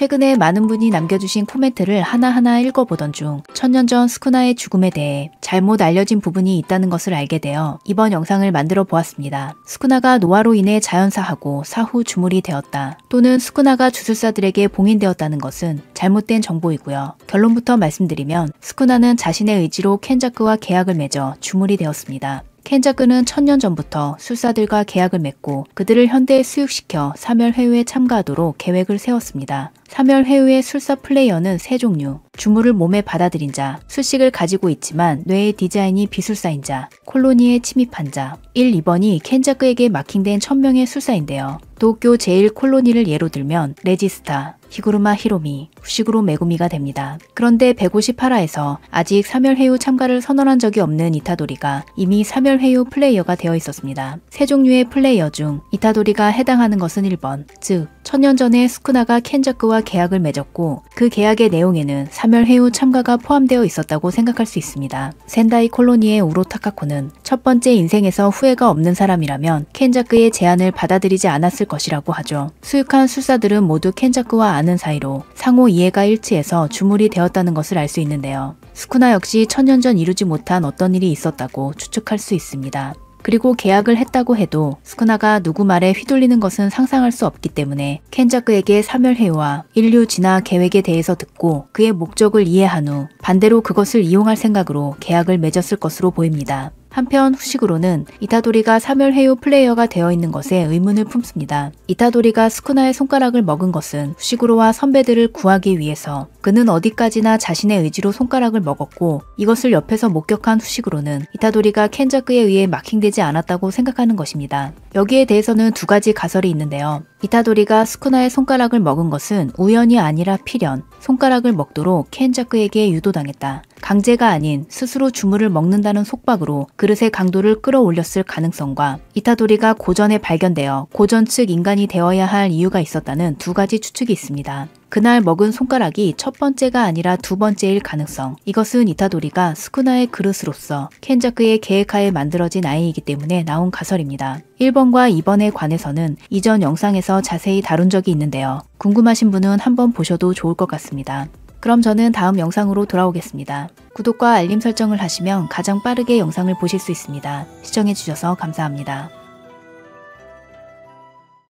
최근에 많은 분이 남겨주신 코멘트를 하나하나 읽어보던 중 천년 전 스쿠나의 죽음에 대해 잘못 알려진 부분이 있다는 것을 알게 되어 이번 영상을 만들어 보았습니다. 스쿠나가 노화로 인해 자연사하고 사후 주물이 되었다. 또는 스쿠나가 주술사들에게 봉인되었다는 것은 잘못된 정보이고요. 결론부터 말씀드리면 스쿠나는 자신의 의지로 켄자크와 계약을 맺어 주물이 되었습니다. 켄자크는 천년 전부터 술사들과 계약을 맺고 그들을 현대에 수육시켜 사멸회유에 참가하도록 계획을 세웠습니다. 사멸회유의 술사 플레이어는 세 종류, 주물을 몸에 받아들인 자, 수식을 가지고 있지만 뇌의 디자인이 비술사인 자, 콜로니에 침입한 자, 1, 2번이 켄자크에게 마킹된 천명의 술사인데요. 도쿄 제1콜로니를 예로 들면 레지스타, 히구르마 히로미, 후식으로 메구미가 됩니다. 그런데 158화에서 아직 사멸해유 참가를 선언한 적이 없는 이타도리가 이미 사멸해유 플레이어가 되어 있었습니다. 세 종류의 플레이어 중 이타도리가 해당하는 것은 1번, 즉 천년 전에 스쿠나가 켄자크와 계약을 맺었고 그 계약의 내용에는 사멸해우 참가가 포함되어 있었다고 생각할 수 있습니다. 센다이 콜로니의 우로타카코는 첫 번째 인생에서 후회가 없는 사람이라면 켄자크의 제안을 받아들이지 않았을 것이라고 하죠. 수익한 술사들은 모두 켄자크와 아는 사이로 상호 이해가 일치해서 주물이 되었다는 것을 알 수 있는데요. 스쿠나 역시 천년 전 이루지 못한 어떤 일이 있었다고 추측할 수 있습니다. 그리고 계약을 했다고 해도 스쿠나가 누구 말에 휘둘리는 것은 상상할 수 없기 때문에 켄자크에게 사멸해와 인류 진화 계획에 대해서 듣고 그의 목적을 이해한 후 반대로 그것을 이용할 생각으로 계약을 맺었을 것으로 보입니다. 한편 후식으로는 이타도리가 사멸해요 플레이어가 되어 있는 것에 의문을 품습니다. 이타도리가 스쿠나의 손가락을 먹은 것은 후식으로와 선배들을 구하기 위해서 그는 어디까지나 자신의 의지로 손가락을 먹었고 이것을 옆에서 목격한 후식으로는 이타도리가 켄자크에 의해 마킹되지 않았다고 생각하는 것입니다. 여기에 대해서는 두 가지 가설이 있는데요. 이타도리가 스쿠나의 손가락을 먹은 것은 우연이 아니라 필연, 손가락을 먹도록 켄자크에게 유도당했다. 강제가 아닌 스스로 주물을 먹는다는 속박으로 그릇의 강도를 끌어올렸을 가능성과 이타도리가 고전에 발견되어 고전 측 인간이 되어야 할 이유가 있었다는 두 가지 추측이 있습니다. 그날 먹은 손가락이 첫 번째가 아니라 두 번째일 가능성. 이것은 이타도리가 스쿠나의 그릇으로서 켄자크의 계획하에 만들어진 아이이기 때문에 나온 가설입니다. 1번과 2번에 관해서는 이전 영상에서 자세히 다룬 적이 있는데요. 궁금하신 분은 한번 보셔도 좋을 것 같습니다. 그럼 저는 다음 영상으로 돌아오겠습니다. 구독과 알림 설정을 하시면 가장 빠르게 영상을 보실 수 있습니다. 시청해주셔서 감사합니다.